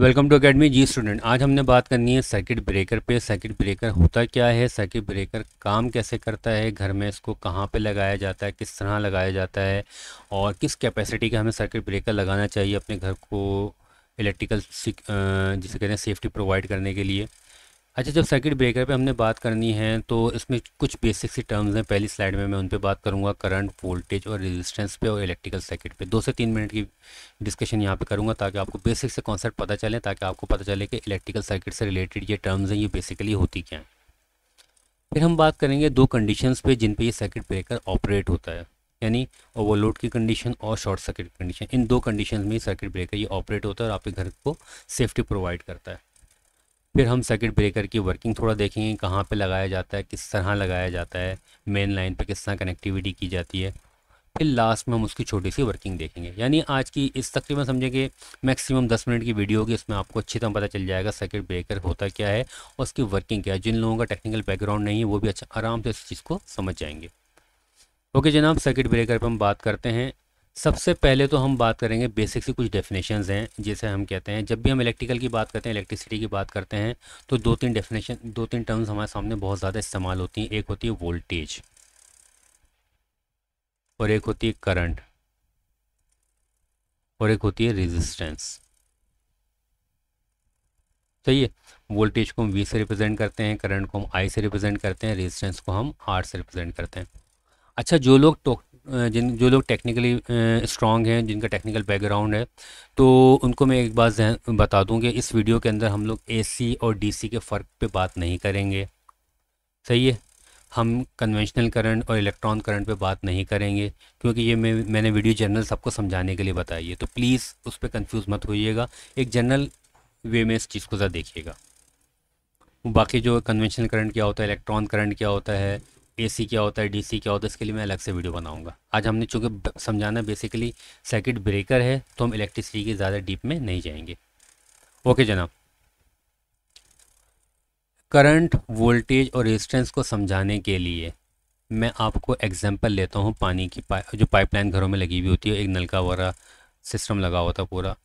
welcome to academy जी student आज हमने बात करनी है सर्किट ब्रेकर पे सर्किट ब्रेकर होता क्या है सर्किट ब्रेकर काम कैसे करता है घर में इसको कहाँ पे लगाया जाता है किस तरह लगाया जाता है और किस कैपेसिटी का हमें सर्किट ब्रेकर लगाना चाहिए अपने घर को इलेक्ट्रिकल जिसे कहते हैं सेफ्टी प्रोवाइड करने के लिए अच्छा जब सर्किट ब्रेकर पे हमने बात करनी है तो इसमें कुछ बेसिक सी टर्म्स हैं पहली स्लाइड में मैं उन पे बात करूँगा करंट वोल्टेज और रेजिस्टेंस पे और इलेक्ट्रिकल सर्किट पे दो से तीन मिनट की डिस्कशन यहाँ पे करूँगा ताकि आपको बेसिक से कॉन्सेप्ट पता चले ताकि आपको पता चले कि इलेक्ट्रिकल सर्किट से रिलेटेड ये टर्म्स हैं ये बेसिकली होती क्या हैं फिर हम बात करेंगे दो कंडीशन पर जिन पर ये सर्किट ब्रेकर ऑपरेट होता है यानी ओवरलोड की कंडीशन और शॉर्ट सर्किट कंडीशन इन दो कंडीशन में सर्किट ब्रेकर ये ऑपरेट होता है और आपके घर को सेफ्टी प्रोवाइड करता है फिर हम सर्किट ब्रेकर की वर्किंग थोड़ा देखेंगे कहाँ पे लगाया जाता है किस तरह लगाया जाता है मेन लाइन पे किस तरह कनेक्टिविटी की जाती है फिर लास्ट में हम उसकी छोटी सी वर्किंग देखेंगे यानी आज की इस तकरीबन समझेंगे मैक्सिमम दस मिनट की वीडियो होगी इसमें आपको अच्छी तरह पता चल जाएगा सर्किट ब्रेकर होता क्या है और उसकी वर्किंग क्या है जिन लोगों का टेक्निकल बैकग्राउंड नहीं है वो भी अच्छा आराम से इस चीज़ को समझ जाएंगे ओके जनाब सर्किट ब्रेकर पर हम बात करते हैं सबसे पहले तो हम बात करेंगे बेसिक से कुछ डेफिनेशन हैं जैसे हम कहते हैं जब भी हम इलेक्ट्रिकल की बात करते हैं इलेक्ट्रिसिटी की बात करते हैं तो दो तीन डेफिनेशन दो तीन टर्म्स हमारे सामने बहुत ज़्यादा इस्तेमाल होती हैं एक होती है वोल्टेज और एक होती है करंट और एक होती है रेजिस्टेंस सही है वोल्टेज को हम वी से रिप्रेजेंट करते हैं करंट को हम आई से रिप्रेजेंट करते हैं रेजिस्टेंस को हम आर से रिप्रेजेंट करते हैं अच्छा जो लोग जिन जो लोग टेक्निकली स्ट्रॉन्ग हैं जिनका टेक्निकल बैकग्राउंड है तो उनको मैं एक बात बता दूं कि इस वीडियो के अंदर हम लोग एसी और डीसी के फ़र्क पे बात नहीं करेंगे सही है हम कन्वेंशनल करंट और इलेक्ट्रॉन करंट पे बात नहीं करेंगे क्योंकि ये मैं मैंने वीडियो जनरल सबको समझाने के लिए बताई है तो प्लीज़ उस पर कन्फ्यूज़ मत होइएगा एक जनरल वे में इस चीज़ को ज़रा देखिएगा बाकी जो कन्वेंशनल करंट क्या होता है इलेक्ट्रॉन करंट क्या होता है एसी क्या होता है डीसी क्या होता है इसके लिए मैं अलग से वीडियो बनाऊंगा आज हमने चूँकि समझाना बेसिकली सर्किट ब्रेकर है तो हम इलेक्ट्रिसिटी के ज़्यादा डीप में नहीं जाएंगे ओके जनाब करंट वोल्टेज और रेजिस्टेंस को समझाने के लिए मैं आपको एग्जांपल लेता हूँ पानी की पा, जो पाइपलाइन घरों में लगी हुई होती है एक नलका वगैरह सिस्टम लगा हुआ था पूरा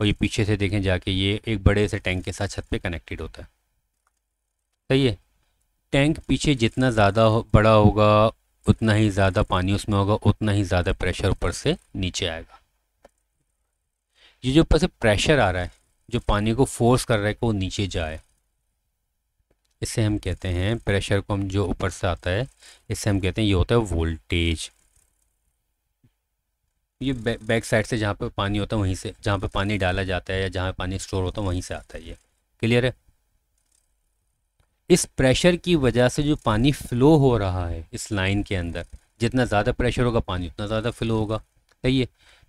और ये पीछे से देखें जाके ये एक बड़े से टैंक के साथ छत पर कनेक्टेड होता है सही है टैंक पीछे जितना ज़्यादा हो, बड़ा होगा उतना ही ज़्यादा पानी उसमें होगा उतना ही ज़्यादा प्रेशर ऊपर से नीचे आएगा ये जो ऊपर से प्रेशर आ रहा है जो पानी को फोर्स कर रहा है कि वो नीचे जाए इसे हम कहते हैं प्रेशर को हम जो ऊपर से आता है इससे हम कहते हैं ये होता है वोल्टेज ये बैक साइड से जहाँ पे पानी होता है वहीं से जहाँ पे पानी डाला जाता है या जहाँ पानी स्टोर होता है वहीं से आता है ये क्लियर है इस प्रेशर की वजह से जो पानी फ़्लो हो रहा है इस लाइन के अंदर जितना ज़्यादा प्रेशर होगा पानी उतना ज़्यादा फ़्लो होगा सही है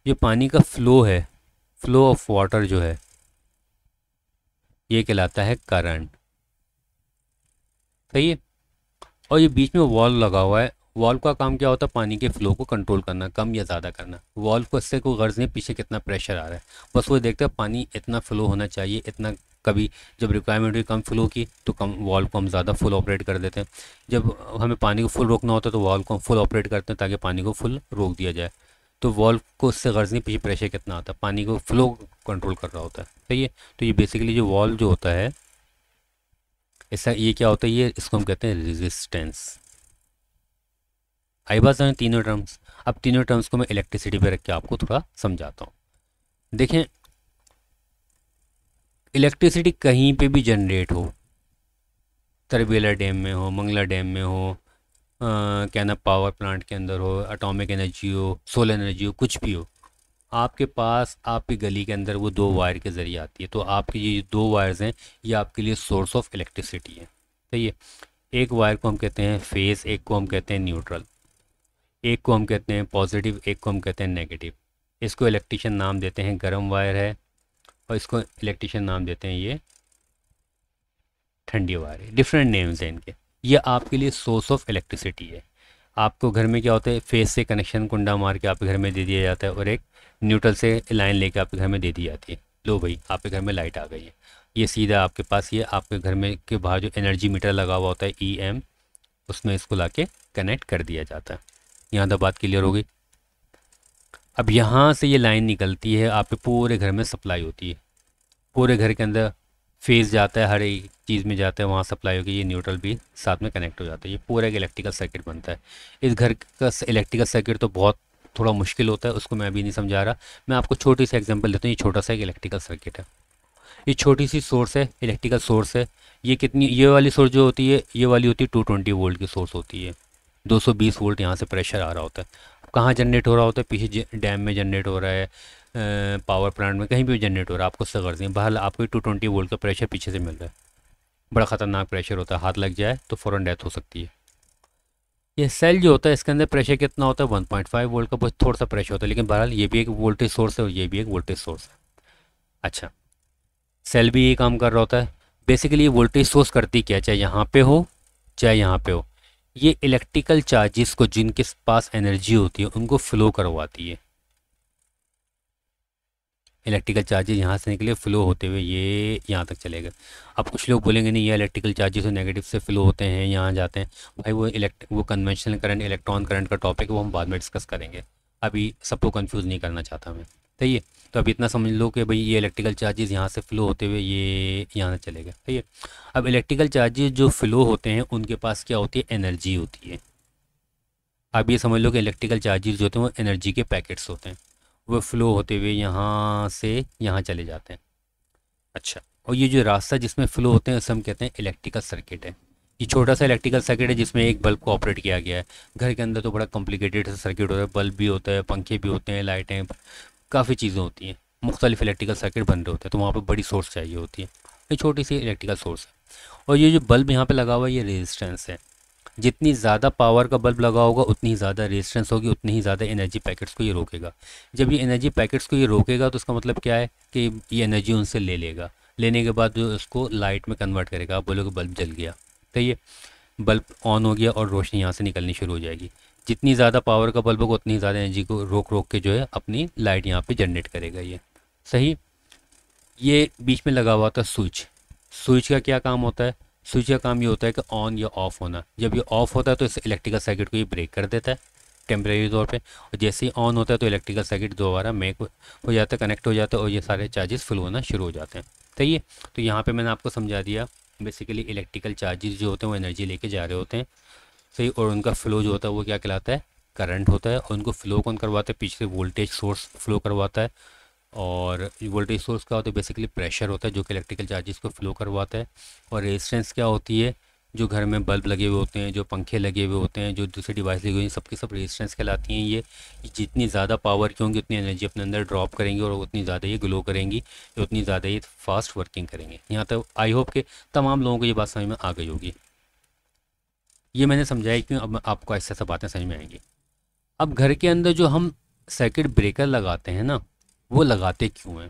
जो पानी का फ़्लो है फ़्लो ऑफ वाटर जो है ये कहलाता है करंट सही है और ये बीच में वॉल लगा हुआ है वॉल्व का काम क्या होता है पानी के फ़्लो को कंट्रोल करना कम या ज़्यादा करना वॉल्व को इससे कोई गर्ज़ नहीं पीछे कितना प्रेशर आ रहा है बस वो देखते हैं पानी इतना फ़्लो होना चाहिए इतना कभी जब रिक्वायरमेंट हुई कम फ्लो की तो कम वॉल्व को हम ज़्यादा फुल ऑपरेट कर देते हैं जब हमें पानी को फुल रोकना होता है तो वॉल को हम फुल ऑपरेट करते हैं ताकि पानी को फुल रोक दिया जाए तो वॉल को उससे गर्ज नहीं पीछे प्रेशर कितना आता है पानी को फ्लो कंट्रोल कर रहा होता है सही है तो ये बेसिकली जो वॉल्व जो होता है ऐसा ये क्या होता है ये इसको हम कहते हैं रेजिस्टेंस आई बात समझ तीनों टर्म्स अब तीनों टर्म्स को मैं इलेक्ट्रिसिटी पे रख के आपको थोड़ा समझाता हूँ देखें इलेक्ट्रिसिटी कहीं पे भी जनरेट हो तरबेला डैम में हो मंगला डैम में हो क्या ना पावर प्लांट के अंदर हो अटोमिक एनर्जी हो सोलर एनर्जी हो कुछ भी हो आपके पास आपकी गली के अंदर वो दो वायर के ज़रिए आती है तो आपकी ये दो वायर्स हैं ये आपके लिए सोर्स ऑफ इलेक्ट्रिसिटी है सही है एक वायर को हम कहते हैं फेस एक को हम कहते हैं न्यूट्रल एक को हम कहते हैं पॉजिटिव एक को हम कहते हैं नेगेटिव इसको इलेक्ट्रिशियन नाम देते हैं गर्म वायर है और इसको इलेक्ट्रिशियन नाम देते हैं ये ठंडी वायर डिफरेंट नेम्स हैं इनके ये आपके लिए सोर्स ऑफ इलेक्ट्रिसिटी है आपको घर में क्या होता है फेस से कनेक्शन कुंडा मार के आपके घर में दे दिया जाता है और एक न्यूट्रल से लाइन लेके आपके घर में दे दी जाती है लो भाई आपके घर में लाइट आ गई है ये सीधा आपके पास ये आपके घर में के बाहर जो एनर्जी मीटर लगा हुआ होता है ई e एम उसमें इसको ला के कनेक्ट कर दिया जाता है यहाँ तक तो बात क्लियर होगी अब यहाँ से ये लाइन निकलती है आप पूरे घर में सप्लाई होती है पूरे घर के अंदर फेज जाता है हर एक चीज़ में जाता है वहाँ सप्लाई होगी ये न्यूट्रल भी साथ में कनेक्ट हो जाता है ये पूरा एक इलेक्ट्रिकल सर्किट बनता है इस घर का इलेक्ट्रिकल सर्किट तो बहुत थोड़ा मुश्किल होता है उसको मैं अभी नहीं समझा रहा मैं आपको छोटी सी एग्जांपल देता हूँ ये छोटा सा एक इलेक्ट्रिकल सर्किट है ये छोटी सी सोर्स है इलेक्ट्रिकल सोर्स है ये कितनी ये वाली सोर्स जो होती है ये वाली होती है टू ट्वेंटी वोल्ट की सोर्स होती है दो वोल्ट यहाँ से प्रेशर आ रहा होता है कहाँ जनरेट हो रहा होता है पीछे डैम में जनरेट हो रहा है पावर प्लांट में कहीं भी जनरेट हो रहा है आपको सगर दें बहल आपको टू ट्वेंटी वोल्ट का प्रेशर पीछे से मिल रहा है बड़ा ख़तरनाक प्रेशर होता है हाथ लग जाए तो फ़ौरन डेथ हो सकती है ये सेल जो होता है इसके अंदर प्रेशर कितना होता है फाइव वोल्ट का बस थोड़ा सा प्रेशर होता है लेकिन बहरहाल ये भी एक वोल्टेज सोर्स है और ये भी एक वोल्टेज सोर्स है अच्छा सेल भी ये काम कर रहा होता है बेसिकली ये वोल्टेज सोर्स करती क्या चाहे यहाँ पर हो चाहे यहाँ पर हो ये इलेक्ट्रिकल चार्जेस को जिनके पास एनर्जी होती है उनको फ्लो करवाती है इलेक्ट्रिकल चार्जेस यहाँ से निकले फ्लो होते हुए ये यहाँ तक चले गए अब कुछ लोग बोलेंगे नहीं ये इलेक्ट्रिकल चार्जेस तो नेगेटिव से फ्लो होते हैं यहाँ जाते हैं भाई वो इलेक्ट वो कन्वेंशनल करंट इलेक्ट्रॉन करंट का टॉपिक वो हम बाद में डिस्कस करेंगे अभी सबको कन्फ्यूज़ नहीं करना चाहता मैं सही है तो अब इतना समझ लो कि भाई ये इलेक्ट्रिकल चार्जेस यहाँ से फ़्लो होते हुए ये यहाँ से चले गए ठीक है अब इलेक्ट्रिकल चार्जेस जो फ़्लो होते हैं उनके पास क्या होती है एनर्जी होती है अब ये समझ लो कि इलेक्ट्रिकल चार्जेस जो होते हैं वो एनर्जी के पैकेट्स होते हैं वो फ़्लो होते हुए यहाँ से यहाँ चले जाते हैं अच्छा और ये जो रास्ता जिसमें फ़्लो होते हैं उसे हम कहते हैं इलेक्ट्रिकल सर्किट है ये छोटा सा इलेक्ट्रिकल सर्किट है जिसमें एक बल्ब को ऑपरेट किया गया है घर के अंदर तो बड़ा कॉम्प्लिकेटेड सर्किट होता है बल्ब भी होता है पंखे भी होते हैं लाइटें काफ़ी चीज़ें होती हैं मुख्तलिफ इलेक्ट्रिकल सर्किट बन रहे होते हैं तो वहाँ पर बड़ी सोर्स चाहिए होती है ये छोटी सी इलेक्ट्रिकल सोर्स है और ये जो बल्ब यहाँ पर लगा हुआ है ये रेजिस्टेंस है जितनी ज़्यादा पावर का बल्ब लगा होगा उतनी ही ज़्यादा रेजिस्टेंस होगी उतनी ही ज़्यादा एनर्जी पैकेट्स को ये रोकेगा जब ये एनर्जी पैकेट्स को ये रोकेगा तो उसका मतलब क्या है कि ये एनर्जी उनसे ले लेगा लेने के बाद जो उसको लाइट में कन्वर्ट करेगा आप बोलोगे बल्ब जल गया तो ये बल्ब ऑन हो गया और रोशनी यहाँ से निकलनी शुरू हो जाएगी जितनी ज़्यादा पावर का बल्ब होगा उतनी ज़्यादा एनर्जी को रोक रोक के जो है अपनी लाइट यहाँ पे जनरेट करेगा ये सही ये बीच में लगा हुआ था स्विच स्विच का क्या काम होता है स्विच का काम ये होता है कि ऑन या ऑफ़ होना जब ये ऑफ़ होता है तो इस इलेक्ट्रिकल सर्किट को ये ब्रेक कर देता है टेम्प्रेरी तौर पे और जैसे ही ऑन होता है तो इलेक्ट्रिकल सर्किट दोबारा मेक हो जाता है कनेक्ट हो जाता है और ये सारे चार्जेस फ़ुल होना शुरू हो जाते हैं सही है तो यहाँ पर मैंने आपको समझा दिया बेसिकली इलेक्ट्रिकल चार्जेस जो होते हैं वो एनर्जी लेके जा रहे होते हैं सही और उनका फ्लो जो होता है वो क्या कहलाता है करंट होता है और उनको फ्लो कौन करवाता है पीछे वोल्टेज सोर्स फ्लो करवाता है और वोल्टेज सोर्स क्या होता है बेसिकली प्रेशर होता है जो कि इलेक्ट्रिकल चार्जेस को फ्लो करवाता है और रेजिस्टेंस क्या होती है जो घर में बल्ब लगे हुए होते हैं जो पंखे लगे हुए होते हैं जो दूसरे डिवाइस लगे हुए हैं सबके सब रेजिस्टेंस कहलाती हैं ये जितनी ज़्यादा पावर की होंगी उतनी एनर्जी अपने अंदर ड्रॉप करेंगी और उतनी ज़्यादा ये ग्लो करेंगी उतनी ज़्यादा ये फास्ट वर्किंग करेंगे यहाँ तक आई होप के तमाम लोगों को ये बात समझ में आ गई होगी ये मैंने समझाया क्यों अब आपको ऐसा बातें समझ में आएंगी अब घर के अंदर जो हम सर्किट ब्रेकर लगाते हैं ना वो लगाते क्यों हैं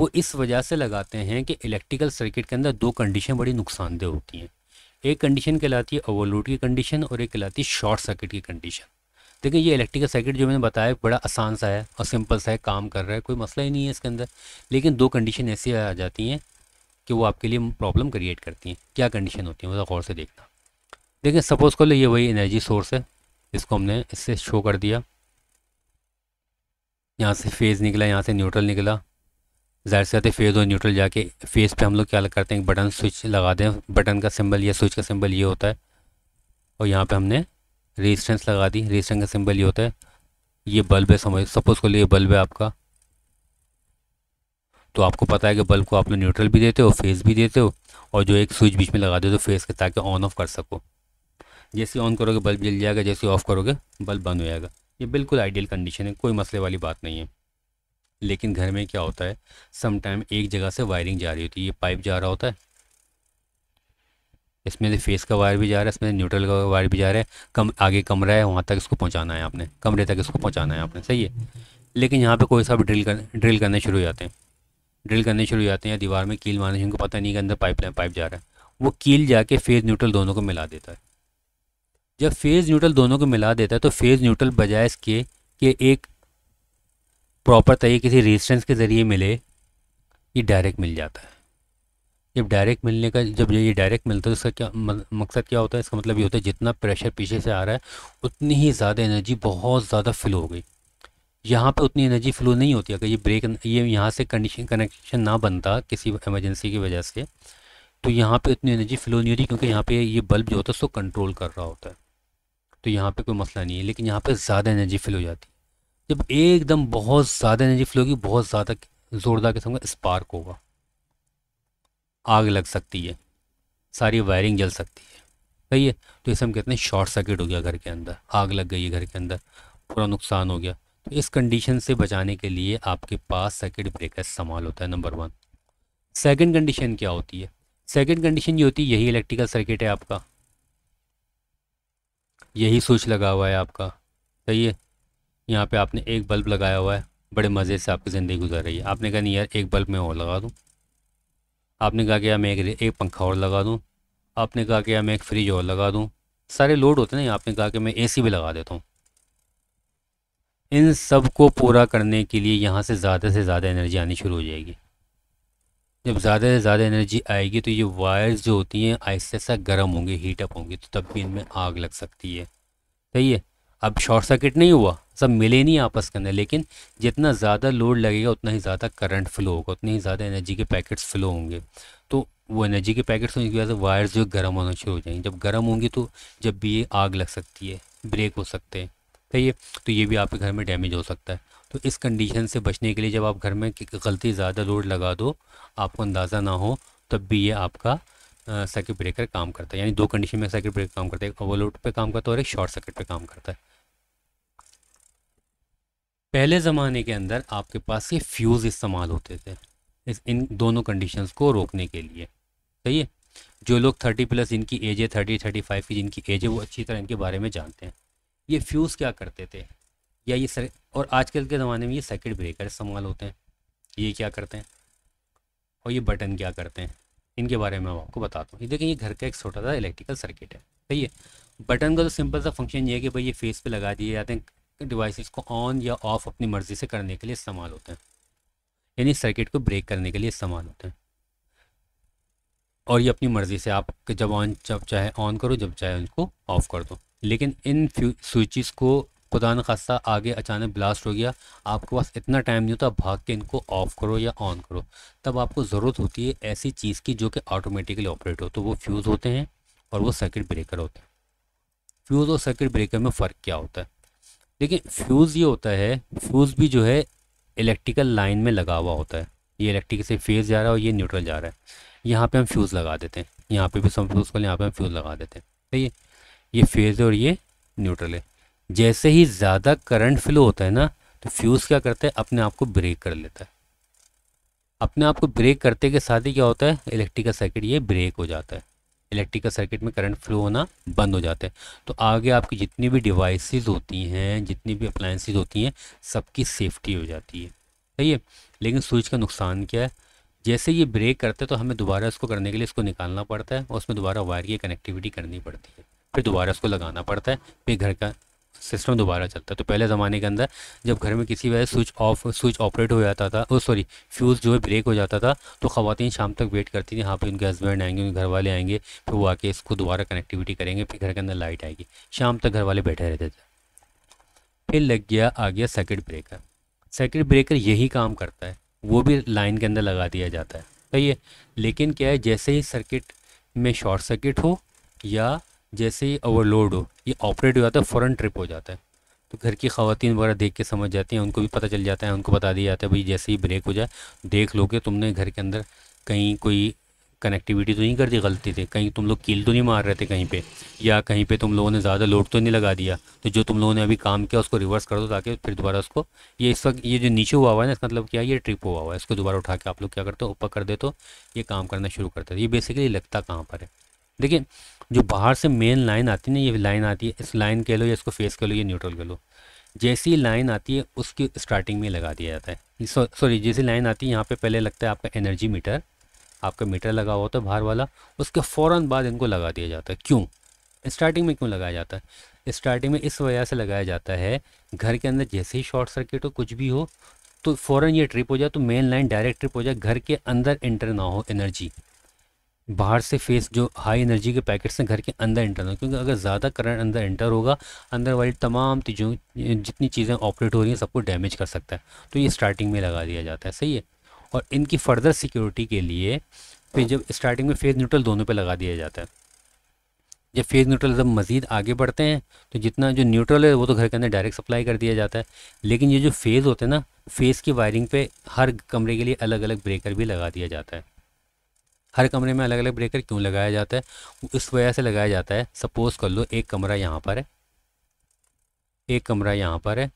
वो इस वजह से लगाते हैं कि इलेक्ट्रिकल सर्किट के अंदर दो कंडीशन बड़ी नुकसानदेह होती हैं एक कंडीशन कहलाती है ओवरलोड की कंडीशन और एक कहलाती है शॉर्ट सर्किट की कंडीशन देखिए ये इलेक्ट्रिकल सर्किट जो मैंने बताया बड़ा आसान सा है और सिंपल सा है काम कर रहा है कोई मसला ही नहीं है इसके अंदर लेकिन दो कंडीशन ऐसी आ जाती हैं कि वो आपके लिए प्रॉब्लम क्रिएट करती हैं क्या कंडीशन होती है वो तो गौर से देखना देखिए सपोज कर लो ये वही एनर्जी सोर्स है इसको हमने इससे शो कर दिया यहाँ से फेज़ निकला यहाँ से न्यूट्रल निकला जाहिर से आते फेज़ और न्यूट्रल जाके फेज़ पे हम लोग क्या करते हैं बटन स्विच लगा दें बटन का सिंबल या स्विच का सिंबल ये होता है और यहाँ पे हमने रेजिस्टेंस लगा दी रेजिस्टेंस का सिंबल ये होता है ये बल्ब है समझ सपोज़ कर लो ये बल्ब है आपका तो आपको पता है कि बल्ब को आप लोग न्यूट्रल भी देते हो फेज़ भी देते हो और जो एक स्विच बीच में लगा देते हो फेज़ के ताकि ऑन ऑफ कर सको जैसे ऑन करोगे बल्ब जल जाएगा जैसे ऑफ़ करोगे बल्ब बंद हो जाएगा ये बिल्कुल आइडियल कंडीशन है कोई मसले वाली बात नहीं है लेकिन घर में क्या होता है समटाइम एक जगह से वायरिंग जा रही होती है ये पाइप जा रहा होता है इसमें से फेस का वायर भी जा रहा है इसमें न्यूट्रल का वायर भी जा रहा है कम आगे कमरा है वहाँ तक इसको पहुँचाना है आपने कमरे तक इसको पहुँचाना है आपने सही है लेकिन यहाँ पे कोई सा भी ड्रिल कर ड्रिल करने शुरू हो जाते हैं ड्रिल करने शुरू हो जाते हैं या दीवार में कील मारने उनको पता नहीं कि अंदर पाइप पाइप जा रहा है वो कील जाके फ़ेस न्यूट्रल दोनों को मिला देता है जब फेज़ न्यूट्रल दोनों को मिला देता है तो फेज़ न्यूट्रल बजाय इसके कि एक प्रॉपर तरीके से रेजिस्टेंस के ज़रिए मिले ये डायरेक्ट मिल जाता है जब डायरेक्ट मिलने का जब ये डायरेक्ट मिलता है तो इसका क्या मकसद क्या होता है इसका मतलब ये होता है जितना प्रेशर पीछे से आ रहा है उतनी ही ज़्यादा एनर्जी बहुत ज़्यादा फ्लो हो गई यहाँ पे उतनी एनर्जी फ्लो नहीं होती अगर ये ब्रेक ये यहाँ से कंडीशन कनेक्शन ना बनता किसी एमरजेंसी की वजह से तो यहाँ पे उतनी एनर्जी फ्लो नहीं होती क्योंकि यहाँ पे ये बल्ब जो होता है उसको कंट्रोल कर रहा होता है तो यहाँ पे कोई मसला नहीं है लेकिन यहाँ पे ज़्यादा एनर्जी फिल हो जाती है जब एकदम बहुत ज़्यादा एनर्जी फिल होगी बहुत ज़्यादा ज़ोरदार किस्म का स्पार्क होगा आग लग सकती है सारी वायरिंग जल सकती है सही है तो इसे हम कहते हैं शॉर्ट सर्किट हो गया घर के अंदर आग लग गई है घर के अंदर पूरा नुकसान हो गया तो इस कंडीशन से बचाने के लिए आपके पास सर्किट ब्रेकर इस्तेमाल होता है नंबर वन सेकेंड कंडीशन क्या होती है सेकेंड कंडीशन ये होती है यही इलेक्ट्रिकल सर्किट है आपका यही स्विच लगा हुआ है आपका सही है यहाँ पे आपने एक बल्ब लगाया हुआ है बड़े मज़े से आपकी ज़िंदगी गुजर रही है आपने कहा नहीं यार एक बल्ब मैं और लगा दूँ आपने कहा कि यार हाँ, मैं एक एक पंखा और लगा दूँ आपने कहा कि यार हाँ, मैं एक फ्रिज और लगा दूँ सारे लोड होते हैं आपने कहा कि मैं ए भी लगा देता हूँ इन सब को पूरा करने के लिए यहाँ से ज़्यादा से ज़्यादा एनर्जी आनी शुरू हो जाएगी जब ज़्यादा से ज़्यादा एनर्जी आएगी तो ये वायर्स जो होती हैं आहिस्ते आहिस्ता गर्म होंगे हीट अप तो तब भी इनमें आग लग सकती है सही है अब शॉर्ट सर्किट नहीं हुआ सब मिले नहीं आपस के अंदर लेकिन जितना ज़्यादा लोड लगेगा उतना ही ज़्यादा करंट फ्लो होगा उतने ही ज़्यादा एनर्जी के पैकेट्स फ्लो होंगे तो वो एनर्जी के पैकेट्स होने की वजह से वायर्स जो गर्म होना शुरू हो जाएंगे जब गर्म होंगी तो जब भी ये आग लग सकती है ब्रेक हो सकते हैं सही है तो ये भी आपके घर में डैमेज हो सकता है तो इस कंडीशन से बचने के लिए जब आप घर में गलती ज़्यादा लोड लगा दो आपको अंदाज़ा ना हो तब भी ये आपका सर्किट ब्रेकर काम करता है यानी दो कंडीशन में सर्किट ब्रेकर काम करता है एक ओवरलोड पे काम करता है और एक शॉर्ट सर्किट पे काम करता है पहले ज़माने के अंदर आपके पास ये फ्यूज़ इस्तेमाल होते थे इस इन दोनों कंडीशन को रोकने के लिए सही है जो लोग थर्टी प्लस इनकी एज है थर्टी थर्टी फाइव की जिनकी एज है वो अच्छी तरह इनके बारे में जानते हैं ये फ्यूज़ क्या करते थे या ये सर और आजकल के ज़माने में ये सर्किट ब्रेकर इस्तेमाल होते हैं ये क्या करते हैं और ये बटन क्या करते हैं इनके बारे में आपको बताता हूँ ये देखें ये घर का एक छोटा सा इलेक्ट्रिकल सर्किट है सही है बटन का तो सिंपल सा फंक्शन ये है कि भाई ये फेस पे लगा दिए जाते हैं डिवाइसेस को ऑन या ऑफ अपनी मर्ज़ी से करने के लिए इस्तेमाल होते हैं यानी सर्किट को ब्रेक करने के लिए इस्तेमाल होते हैं और ये अपनी मर्ज़ी से आप जब ऑन जब चाहे ऑन करो जब चाहे उनको ऑफ़ कर दो लेकिन इन स्विचेस को खुदा न खासा आगे अचानक ब्लास्ट हो गया आपके पास इतना टाइम नहीं होता भाग के इनको ऑफ़ करो या ऑन करो तब आपको ज़रूरत होती है ऐसी चीज़ की जो कि ऑटोमेटिकली ऑपरेट हो तो वो फ्यूज़ होते हैं और वो सर्किट ब्रेकर होते हैं फ्यूज़ और सर्किट ब्रेकर में फ़र्क क्या होता है देखिए फ्यूज़ ये होता है फ्यूज़ भी जो है इलेक्ट्रिकल लाइन में लगा हुआ होता है ये इलेक्ट्रिक से फेज जा रहा है और ये न्यूट्रल जा रहा है यहाँ पे हम फ्यूज़ लगा देते हैं यहाँ पे भी सम फ्यूज़ कर यहाँ पे हम फ्यूज़ लगा देते हैं सही है ये फेज़ है और ये न्यूट्रल है जैसे ही ज़्यादा करंट फ्लो होता है ना तो फ्यूज़ क्या करता है अपने आप को ब्रेक कर लेता है अपने आप को ब्रेक करते के साथ ही क्या होता है इलेक्ट्रिकल सर्किट ये ब्रेक हो जाता है इलेक्ट्रिकल सर्किट में करंट फ्लो होना बंद हो जाता है तो आगे आपकी जितनी भी डिवाइस होती हैं जितनी भी अप्लाइंसिस होती हैं सबकी सेफ्टी हो जाती है सही है लेकिन स्विच का नुकसान क्या है जैसे ये ब्रेक करते हैं तो हमें दोबारा इसको करने के लिए इसको निकालना पड़ता है और उसमें दोबारा वायर की कनेक्टिविटी करनी पड़ती है फिर दोबारा उसको लगाना पड़ता है फिर घर का सिस्टम दोबारा चलता है तो पहले ज़माने के अंदर जब घर में किसी वजह स्विच ऑफ स्विच ऑपरेट हो जाता था और सॉरी फ्यूज़ जो है ब्रेक हो जाता था तो खातन शाम तक वेट करती थी हाँ पर उनके हस्बैंड आएंगे उनके घर वाले आएंगे फिर वो आके इसको दोबारा कनेक्टिविटी करेंगे फिर घर के अंदर लाइट आएगी शाम तक घर वाले बैठे रहते थे फिर लग गया आ गया सर्किट ब्रेकर सर्किट ब्रेकर यही काम करता है वो भी लाइन के अंदर लगा दिया जाता है सही है लेकिन क्या है जैसे ही सर्किट में शॉर्ट सर्किट हो या जैसे ही ओवरलोड हो ये ऑपरेट हो जाता है फ़ौरन ट्रिप हो जाता है तो घर की खातन वगैरह देख के समझ जाती हैं उनको भी पता चल जाता है उनको बता दिया जाता है भाई जैसे ही ब्रेक हो जाए देख लो कि तुमने घर के अंदर कहीं कोई कनेक्टिविटी तो नहीं कर दी गलती से कहीं तुम लोग कील तो नहीं मार रहे थे कहीं पे या कहीं पे तुम लोगों ने ज़्यादा लोड तो नहीं लगा दिया तो जो तुम लोगों ने अभी काम किया उसको रिवर्स कर दो ताकि फिर दोबारा उसको ये इस वक्त ये जो नीचे हुआ हुआ है ना इसका मतलब क्या ये ट्रिप हुआ हुआ है इसको दोबारा उठा के आप लोग क्या करते हो ऊपर कर दे तो ये काम करना शुरू करते थे ये बेसिकली लगता कहाँ पर है देखिए जो बाहर से मेन लाइन आती है ना ये लाइन आती है इस लाइन कह लो या इसको फेस कह लो या न्यूट्रल कह लो जैसी लाइन आती है उसकी स्टार्टिंग में लगा दिया जाता है सॉरी जैसी लाइन आती है यहाँ पे पहले लगता है आपका एनर्जी मीटर आपका मीटर लगा हुआ होता है बाहर वाला उसके फ़ौर बाद इनको लगा दिया जाता है क्यों स्टार्टिंग में क्यों लगाया जाता है स्टार्टिंग में इस वजह से लगाया जाता है घर के अंदर जैसे ही शॉर्ट सर्किट हो कुछ भी हो तो फ़ौरन ये ट्रिप हो जाए तो मेन लाइन डायरेक्ट ट्रिप हो जाए घर के अंदर एंटर ना हो एनर्जी बाहर से फेस जो हाई एनर्जी के पैकेट से घर के अंदर इंटर होगा क्योंकि अगर ज़्यादा करंट अंदर इंटर होगा अंदर वाली तमाम चीज़ों जितनी चीज़ें ऑपरेट हो रही हैं सबको डैमेज कर सकता है तो ये स्टार्टिंग में लगा दिया जाता है सही है और इनकी फर्दर सिक्योरिटी के लिए फिर जब स्टार्टिंग में फेज़ न्यूट्रल दोनों पर लगा दिया जाता है जब फेज़ न्यूट्रल जब मज़ीद आगे बढ़ते हैं तो जितना जो न्यूट्रल है वो तो घर के अंदर डायरेक्ट सप्लाई कर दिया जाता है लेकिन ये जो फेज़ होते हैं ना फेज़ की वायरिंग पे हर कमरे के लिए अलग अलग ब्रेकर भी लगा दिया जाता है हर कमरे में अलग अलग ब्रेकर क्यों लगाया जाता है इस वजह से लगाया जाता है सपोज़ कर लो एक कमरा यहाँ पर है एक कमरा यहाँ पर है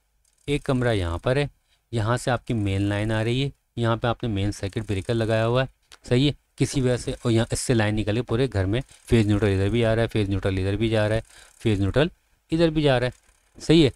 एक कमरा यहाँ पर है यहाँ से आपकी मेन लाइन आ रही है यहाँ पे आपने मेन सर्किट ब्रेकर लगाया हुआ है सही है किसी वजह से और यहाँ इससे लाइन निकल के पूरे घर में फेज़ न्यूट्रल इधर भी आ रहा है फेज़ न्यूट्रल इधर भी जा रहा है फेज़ न्यूट्रल इधर भी जा रहा है सही है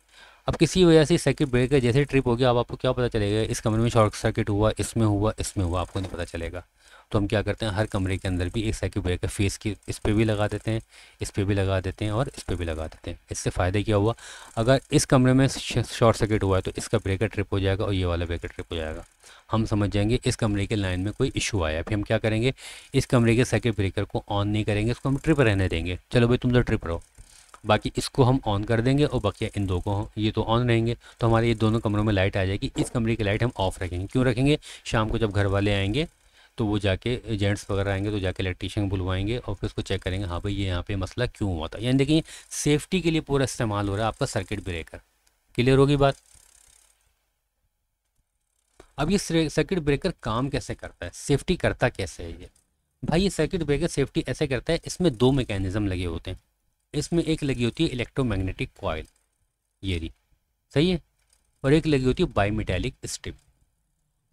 अब किसी वजह से सर्किट ब्रेकर जैसे ट्रिप हो गया अब आपको क्या पता चलेगा इस कमरे में शॉर्ट सर्किट हुआ इसमें हुआ इसमें हुआ आपको नहीं पता चलेगा तो हम क्या करते हैं हर कमरे के अंदर भी एक सर्किट ब्रेकर फेस की इस पर भी लगा देते हैं इस पर भी लगा देते हैं और इस पर भी लगा देते हैं इससे फ़ायदा क्या हुआ अगर इस कमरे में शॉर्ट सर्किट हुआ है तो इसका ब्रेकर ट्रिप हो जाएगा और ये वाला ब्रेकर ट्रिप हो जाएगा हम समझ जाएंगे इस कमरे के लाइन में कोई इशू आया फिर हम क्या करेंगे इस कमरे के सर्किट ब्रेकर को ऑन नहीं करेंगे इसको हम ट्रिप रहने देंगे चलो भाई तुम तो ट्रिप रहो बाकी इसको हम ऑन कर देंगे और बाकी इन दो को ये तो ऑन रहेंगे तो हमारे ये दोनों कमरों में लाइट आ जाएगी इस कमरे की लाइट हम ऑफ रखेंगे क्यों रखेंगे शाम को जब घर वाले आएंगे तो वो जाके एजेंट्स वगैरह आएंगे तो जाके इलेक्ट्रीशियन बुलवाएंगे और फिर उसको चेक करेंगे हाँ भाई ये यहाँ पे मसला क्यों हुआ था यानी देखिए सेफ्टी के लिए पूरा इस्तेमाल हो रहा है आपका सर्किट ब्रेकर क्लियर होगी बात अब ये सर्किट ब्रेकर काम कैसे करता है सेफ्टी करता कैसे है ये भाई ये सर्किट ब्रेकर सेफ्टी ऐसे करता है इसमें दो मैकेनिज़्म लगे होते हैं इसमें एक लगी होती है इलेक्ट्रोमैग्नेटिक कॉयल ये रही सही है और एक लगी होती है bimetallic strip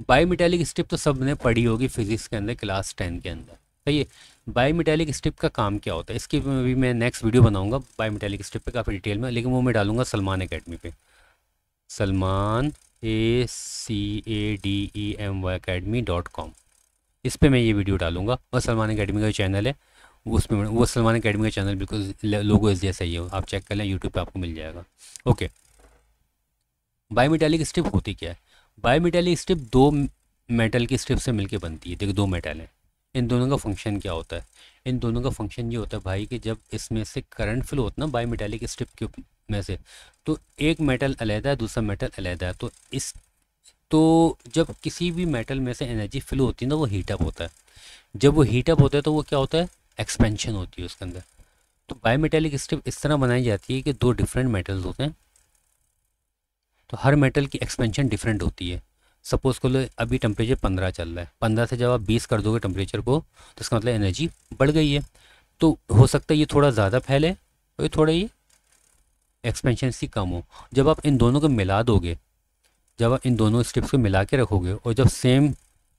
bimetallic strip तो सब ने पढ़ी होगी फिजिक्स के अंदर क्लास टेन के अंदर सही है बायोमेटेलिक स्ट्रिप का काम क्या होता है इसकी भी मैं नेक्स्ट वीडियो बनाऊंगा बायोमेटेलिक स्ट्रिप पे काफ़ी डिटेल में लेकिन वो मैं डालूंगा सलमान अकेडमी पे Salman A C A D E M Y academy dot com इस पर मैं ये वीडियो डालूंगा और सलमान अकेडमी का चैनल है उस पर वो सलमान अकेडमी का चैनल बिल्कुल लोगो इस जैसा ही हो आप चेक कर लें यूट्यूब पर आपको मिल जाएगा ओके बायोमेटेलिक स्ट्रिप होती क्या है बायोमेटेलिक स्ट्रिप दो मेटल की स्ट्रिप से मिलके बनती है देखो दो मेटल हैं इन दोनों का फंक्शन क्या होता है इन दोनों का फंक्शन ये होता है भाई कि जब इसमें से करंट फ्लो होता है ना बायोमेटालिक स्ट्रिप के में से तो एक मेटल अलहदा है दूसरा मेटल अलहदा है तो इस तो जब किसी भी मेटल में से एनर्जी फ्लो होती है ना वो हीटअप होता है जब वो हीटअप होता है तो वो क्या होता है एक्सपेंशन होती है उसके अंदर तो बायोमेटेलिक स्ट्रिप इस तरह बनाई जाती है कि दो डिफरेंट मेटल्स होते हैं तो हर मेटल की एक्सपेंशन डिफरेंट होती है सपोज़ को लो अभी टेम्परेचर पंद्रह चल रहा है पंद्रह से जब आप बीस कर दोगे टेम्परेचर को तो इसका मतलब एनर्जी बढ़ गई है तो हो सकता है ये थोड़ा ज़्यादा फैले और ये थोड़ा ये एक्सपेंशन सी कम हो जब आप इन दोनों को मिला दोगे जब आप इन दोनों स्टेप्स को मिला के रखोगे और जब सेम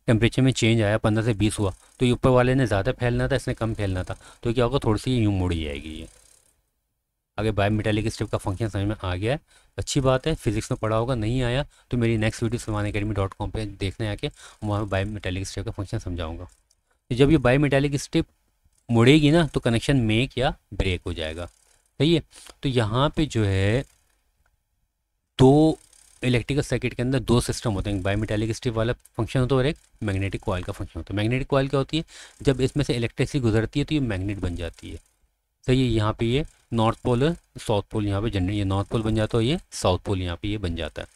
टेम्परेचर में चेंज आया पंद्रह से बीस हुआ तो ये ऊपर वाले ने ज़्यादा फैलना था इसने कम फैलना था तो क्या होगा थोड़ी सी यूँ मुड़ जाएगी ये आगे बायोमेटेलिक स्टेप का फंक्शन समझ में आ गया अच्छी बात है फिजिक्स में पढ़ा होगा नहीं आया तो मेरी next video Salman academy dot com पर देखने आके वहाँ पर बायोमेटेलिक स्टेप का फंक्शन समझाऊंगा तो जब ये बायोमेटेलिक स्टेप मुड़ेगी ना तो कनेक्शन मेक या ब्रेक हो जाएगा सही है तो यहाँ पर जो है दो इलेक्ट्रिकल सर्किट के अंदर दो सिस्टम होते हैं बायोमेटालिक स्टिप वाला फंक्शन होता है और एक मैग्नेटिक कॉइल का फंक्शन होता है मैग्नेटिक कॉइल क्या होती है जब इसमें से इलेक्ट्रिसिटी गुजरती है तो ये मैग्नेट बन जाती है सही है यहाँ पे ये नॉर्थ पोल साउथ पोल यहाँ पे जनरेट ये नॉर्थ पोल बन जाता है ये साउथ पोल यहाँ पे ये बन जाता है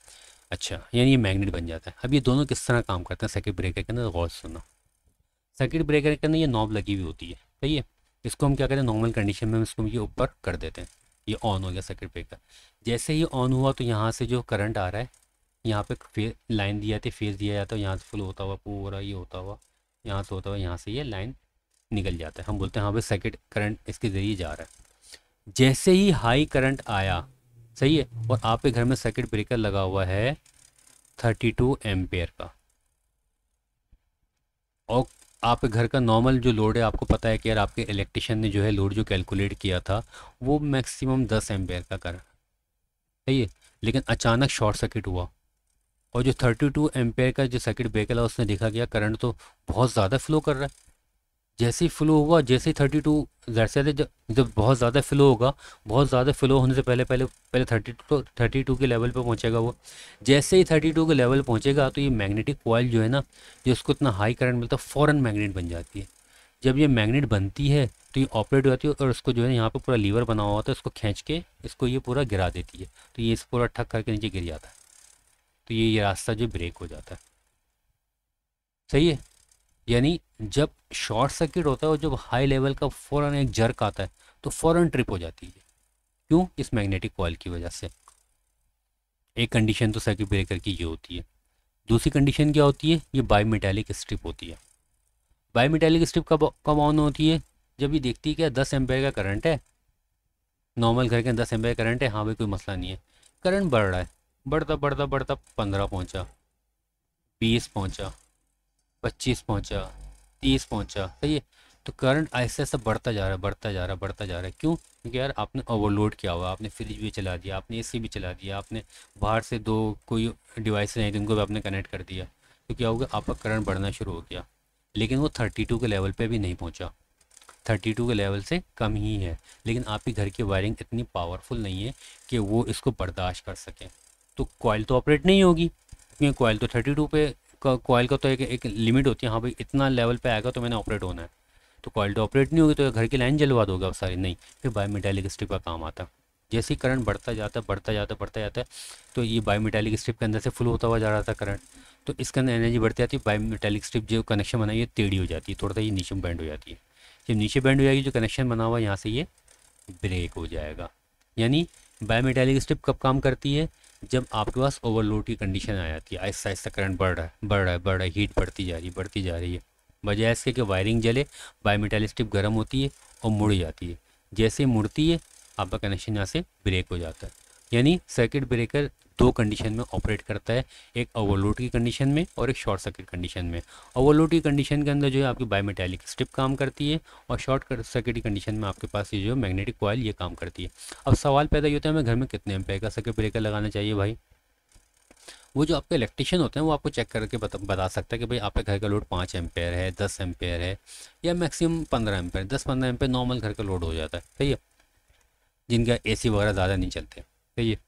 अच्छा यानी ये मैग्नेट बन जाता है अब ये दोनों किस तरह काम करते हैं सर्किट ब्रेकर के अंदर गौर सुनना सर्किट ब्रेकर के अंदर ये नॉब लगी हुई होती है सही है इसको हम क्या करें नॉर्मल कंडीशन में हम इसको ये ऊपर कर देते हैं ये ऑन हो गया सर्किट ब्रेकर जैसे ये ऑन हुआ तो यहाँ से जो करंट आ रहा है यहाँ पर फेज लाइन दिया जाती है फेज दिया जाता है यहाँ से फुल होता हुआ पूरा ये होता हुआ यहाँ से होता हुआ यहाँ से ये लाइन निकल जाता है हम बोलते हैं हाँ भाई सर्किट करंट इसके ज़रिए जा रहा है जैसे ही हाई करंट आया सही है और आपके घर में सर्किट ब्रेकर लगा हुआ है थर्टी टू एम्पेयर का और आपके घर का नॉर्मल जो लोड है आपको पता है कि यार आपके इलेक्ट्रिशियन ने जो है लोड जो कैलकुलेट किया था वो मैक्सिमम दस एम्पेयर का कर सही है लेकिन अचानक शॉर्ट सर्किट हुआ और जो थर्टी टू एमपेयर का जो सर्किट ब्रेकर है उसने देखा गया करंट तो बहुत ज़्यादा फ्लो कर रहा है जैसे ही फ्लो होगा जैसे ही थर्टी टू जैसे से जब जब बहुत ज़्यादा फ्लो होगा बहुत ज़्यादा फ्लो होने से पहले पहले पहले थर्टी टू थर्टी टू के लेवल पर पहुंचेगा वो जैसे ही थर्टी टू के लेवल पहुंचेगा तो ये मैग्नेटिक कॉयल जो है ना जो उसको इतना हाई करंट मिलता है फ़ौरन मैगनेट बन जाती है जब ये मैगनेट बनती है तो ये ऑपरेट हो जाती है और उसको जो है यहाँ पर पूरा लीवर बना हुआ होता है उसको खींच के इसको ये पूरा गिरा देती है तो ये इस पूरा ठक करके नीचे गिर जाता है तो ये ये रास्ता जो ब्रेक हो जाता है सही है यानी जब शॉर्ट सर्किट होता है और जब हाई लेवल का फ़ौरन एक जर्क आता है तो फ़ौरन ट्रिप हो जाती है क्यों इस मैग्नेटिक कॉल की वजह से एक कंडीशन तो सर्किट ब्रेकर की ये होती है दूसरी कंडीशन क्या होती है ये बाई मेटेलिक स्ट्रिप होती है बाई मेटेलिक स्ट्रिप कब कब ऑन होती है जब ये देखती है क्या दस एम्पेयर का करंट है नॉर्मल घर के दस एम्पेयर करंट है हाँ भाई कोई मसला नहीं है करंट बढ़ रहा है बढ़ता बढ़ता बढ़ता पंद्रह पहुँचा बीस पहुँचा पच्चीस पहुंचा तीस पहुंचा सही है तो करंट ऐसे ऐसा बढ़ता जा रहा है बढ़ता जा रहा है बढ़ता जा रहा है क्यों क्योंकि यार आपने ओवरलोड किया हुआ आपने फ्रिज भी चला दिया आपने एसी भी चला दिया आपने बाहर से दो कोई डिवाइस नहीं थी उनको भी आपने कनेक्ट कर दिया तो क्या होगा आपका करंट बढ़ना शुरू हो गया लेकिन वो थर्टी टू के लेवल पर भी नहीं पहुँचा थर्टी टू के लेवल से कम ही है लेकिन आपके घर की वायरिंग इतनी पावरफुल नहीं है कि वो इसको बर्दाश्त कर सकें तो कॉयल तो ऑपरेट नहीं होगी क्योंकि कॉयल तो थर्टी टू पे कॉयल का तो एक एक लिमिट होती है हाँ भाई इतना लेवल पे आएगा तो मैंने ऑपरेट होना है तो कॉयल तो ऑपरेट नहीं होगी तो घर की लाइन जलवा दोगे अब सारी नहीं फिर बायोमेटेलिक स्ट्रिप का काम आता है जैसे ही करंट बढ़ता जाता बढ़ता जाता बढ़ता जाता है तो ये बायोमेटेलिक स्ट्रिप के अंदर से फुल होता हुआ जा रहा था करंट तो इसके अंदर एनर्जी बढ़ती जाती है बायोमेटेलिक स्ट्रिप जो कनेक्शन बनाई है टेढ़ी हो जाती है थोड़ा सा ये नीचे बैंड हो जाती है जब नीचे बैंड हो जाएगी जो कनेक्शन बना हुआ है यहाँ से ये ब्रेक हो जाएगा यानी बायोमेटेलिक स्ट्रिप कब काम करती है जब आपके पास ओवरलोड की कंडीशन आ जाती है ऐसा आहिस्ता करंट बढ़ रहा है बढ़ रहा है बढ़ रहा है हीट बढ़ती जा रही है बढ़ती जा रही है वजह इसके कि वायरिंग जले बायोमेटालिस्टिप गर्म होती है और मुड़ जाती है जैसे मुड़ती है आपका कनेक्शन यहाँ से ब्रेक हो जाता है यानी सर्किट ब्रेकर दो कंडीशन में ऑपरेट करता है एक ओवरलोड की कंडीशन में और एक शॉर्ट सर्किट कंडीशन में ओवरलोड की कंडीशन के अंदर जो है आपकी बायोमेटेलिक स्ट्रिप काम करती है और शॉर्ट सर्किट की कंडीशन में आपके पास ये जो मैग्नेटिक कॉयल ये काम करती है अब सवाल पैदा ये होता है हमें घर में कितने एम्पेयर का सर्किट ब्रेकर लगाना चाहिए भाई वो जो आपके इलेक्ट्रिशियन होते हैं वो आपको चेक करके बता, बता सकता है कि भाई आपके घर का लोड पाँच एम्पेयर है दस एम्पेयर है या मैक्सिमम पंद्रह एम्पेयर दस पंद्रह एम्पेयर नॉर्मल घर का लोड हो जाता है सही है जिनका ए वगैरह ज़्यादा नहीं चलते सही है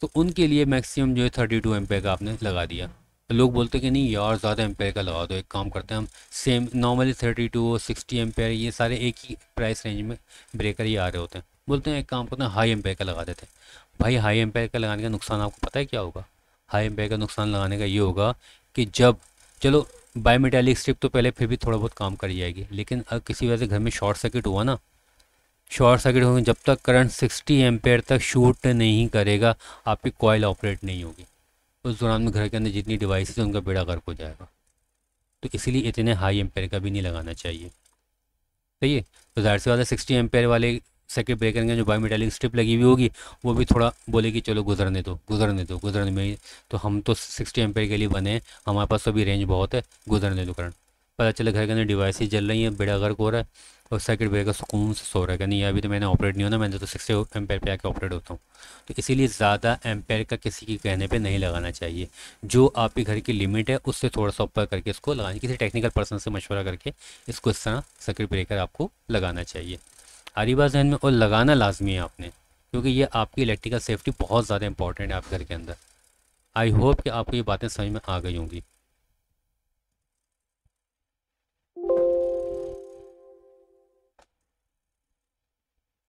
तो उनके लिए मैक्सिमम जो है थर्टी टू एम्पेयर का आपने लगा दिया तो लोग बोलते कि नहीं यार ज़्यादा एम का लगा दो एक काम करते हैं हम सेम नॉर्मली थर्टी टू और सिक्सटी एम ये सारे एक ही प्राइस रेंज में ब्रेकर ही आ रहे होते हैं बोलते हैं एक काम करते हैं हाई एम का लगा देते हैं भाई हाई एम का लगाने का नुकसान आपको पता है क्या होगा हाई एम का नुकसान लगाने का ये होगा कि जब चलो बायोमेटेलिक स्ट्रिप तो पहले फिर भी थोड़ा बहुत काम कर जाएगी लेकिन अगर किसी वजह से घर में शॉर्ट सर्किट हुआ ना शॉर्ट सर्किट होंगे जब तक करंट 60 एम्पेयर तक शूट नहीं करेगा आपकी कॉयल ऑपरेट नहीं होगी उस दौरान में घर के अंदर जितनी है उनका बेड़ा गर्क हो जाएगा तो इसलिए इतने हाई एम्पेयर का भी नहीं लगाना चाहिए सही है तो जाहिर सी बात है सिक्सटी एम्पेयर वाले सर्किट ब्रेकर के जो बायोमेटालिक स्ट्रिप लगी हुई होगी वो भी थोड़ा बोले कि चलो गुजरने दो गुजरने दो गुजरने में तो हम तो सिक्सटी एम्पेयर के लिए बने हैं हमारे पास तो अभी रेंज बहुत है गुजरने दो करंट पता चला घर के अंदर डिवाइस जल रही हैं बेड़ा गर्क हो रहा है और सर्किट ब्रेकर सुकून से सो रहा है नहीं अभी तो मैंने ऑपरेट नहीं होना मैंने तो सिक्सटी एम्पेयर पे आके ऑपरेट होता हूँ तो इसीलिए ज़्यादा एमपेयर का किसी के कहने पे नहीं लगाना चाहिए जो आपके घर की लिमिट है उससे थोड़ा सा ऊपर करके इसको लगाना किसी टेक्निकल पर्सन से मशवरा करके इसको इस तरह सर्किट ब्रेकर आपको लगाना चाहिए हरी बात जहन में और लगाना लाजमी है आपने क्योंकि ये आपकी इलेक्ट्रिकल सेफ्टी बहुत ज़्यादा इंपॉर्टेंट है आपके घर के अंदर आई होप कि आपको ये बातें समझ में आ गई होंगी